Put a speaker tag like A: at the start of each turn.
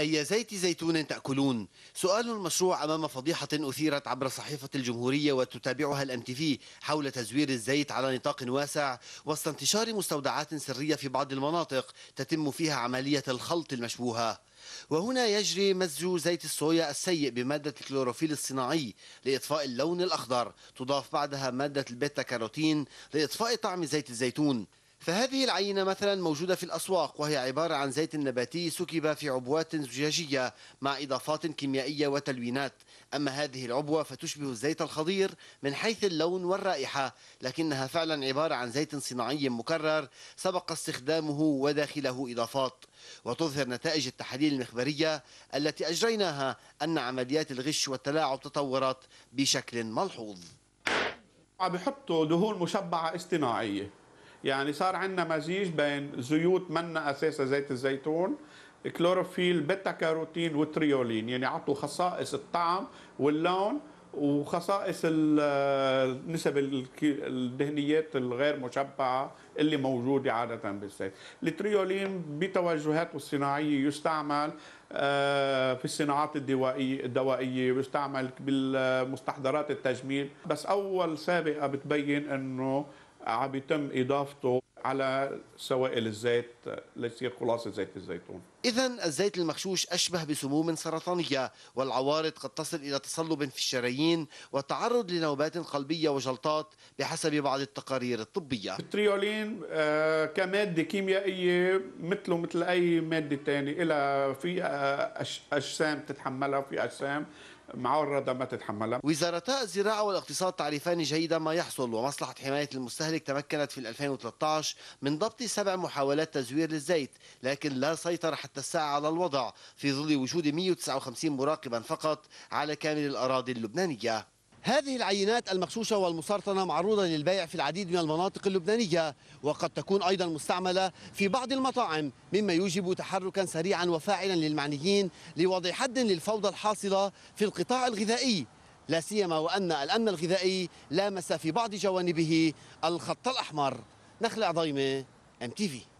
A: أي زيت زيتون تأكلون؟ سؤال مشروع أمام فضيحة أثيرت عبر صحيفة الجمهورية وتتابعها الأم تي في حول تزوير الزيت على نطاق واسع وسط انتشار مستودعات سرية في بعض المناطق تتم فيها عملية الخلط المشبوهة وهنا يجري مزج زيت الصويا السيء بمادة الكلوروفيل الصناعي لإطفاء اللون الأخضر تضاف بعدها مادة البيتا كاروتين لإطفاء طعم زيت الزيتون فهذه العينة مثلا موجودة في الأسواق وهي عبارة عن زيت نباتي سكب في عبوات زجاجية مع إضافات كيميائية وتلوينات أما هذه العبوة فتشبه الزيت الخضير من حيث اللون والرائحة لكنها فعلا عبارة عن زيت صناعي مكرر سبق استخدامه وداخله إضافات وتظهر نتائج التحاليل المخبرية التي أجريناها أن عمليات الغش والتلاعب تطورت
B: بشكل ملحوظ عم بحطوا دهون مشبعة اصطناعية يعني صار عندنا مزيج بين زيوت منا اساسها زيت الزيتون كلوروفيل بيتا كاروتين وتريولين يعني عطوا خصائص الطعم واللون وخصائص نسب الدهنيات الغير مشبعه اللي موجوده عاده بالزيت. التريولين بتوجهاته الصناعيه يستعمل آه، في الصناعات الدوائيه الدوائيه ويستعمل بالمستحضرات التجميل بس اول سابقه بتبين انه يتم اضافته على سوائل الزيت هي خلاصه زيت الزيتون.
A: اذا الزيت المغشوش اشبه بسموم سرطانيه والعوارض قد تصل الى تصلب في الشرايين وتعرض لنوبات قلبيه وجلطات بحسب بعض التقارير الطبيه.
B: التريولين آه، كماده كيميائيه مثله مثل اي ماده ثانيه إلى في آه، اجسام تتحملها في اجسام معرضة ما تتحملها وزارتا
A: الزراعة والاقتصاد تعرفان جيدا ما يحصل ومصلحة حماية المستهلك تمكنت في 2013 من ضبط سبع محاولات تزوير للزيت لكن لا سيطر حتى الساعة على الوضع في ظل وجود 159 مراقبا فقط على كامل الأراضي اللبنانية هذه العينات المغشوشة والمسرطنة معروضة للبيع في العديد من المناطق اللبنانية وقد تكون أيضا مستعملة في بعض المطاعم مما يوجب تحركا سريعا وفاعلا للمعنيين لوضع حد للفوضى الحاصلة في القطاع الغذائي لا سيما وأن الأمن الغذائي لامس في بعض جوانبه الخط الأحمر نخلع ضيمه ام تي في